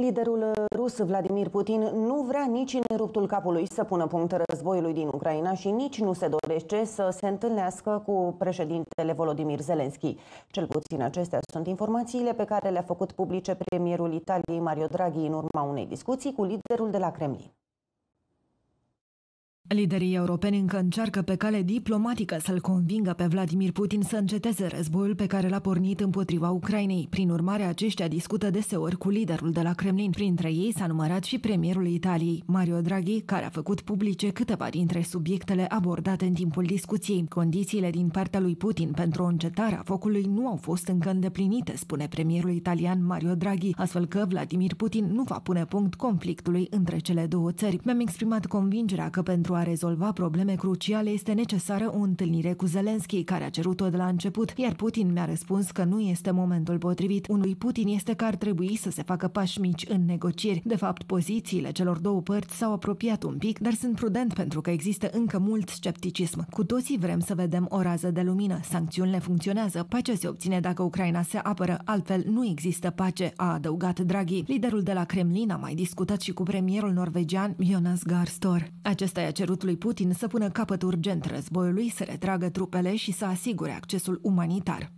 Liderul rus Vladimir Putin nu vrea nici în ruptul capului să pună punct războiului din Ucraina și nici nu se dorește să se întâlnească cu președintele Volodimir Zelensky. Cel puțin acestea sunt informațiile pe care le-a făcut publice premierul Italiei Mario Draghi în urma unei discuții cu liderul de la Kremlin. Liderii europeni încă încearcă pe cale diplomatică să-l convingă pe Vladimir Putin să înceteze războiul pe care l-a pornit împotriva Ucrainei. Prin urmare, aceștia discută deseori cu liderul de la Kremlin. Printre ei s-a numărat și premierul Italiei, Mario Draghi, care a făcut publice câteva dintre subiectele abordate în timpul discuției. Condițiile din partea lui Putin pentru o încetare a focului nu au fost încă îndeplinite, spune premierul italian Mario Draghi, astfel că Vladimir Putin nu va pune punct conflictului între cele două țări. Mi-am exprimat convingerea că pentru a rezolva probleme cruciale este necesară o întâlnire cu Zelenski, care a cerut-o de la început, iar Putin mi-a răspuns că nu este momentul potrivit. Unui Putin este că ar trebui să se facă pași mici în negocieri. De fapt, pozițiile celor două părți s-au apropiat un pic, dar sunt prudent pentru că există încă mult scepticism. Cu toții vrem să vedem o rază de lumină. Sancțiunile funcționează, pacea se obține dacă Ucraina se apără, altfel nu există pace, a adăugat Draghi. Liderul de la Kremlin a mai discutat și cu premierul norvegian Jonas Gahr Acesta i-a cerut cerut lui Putin să pună capăt urgent războiului, să retragă trupele și să asigure accesul umanitar.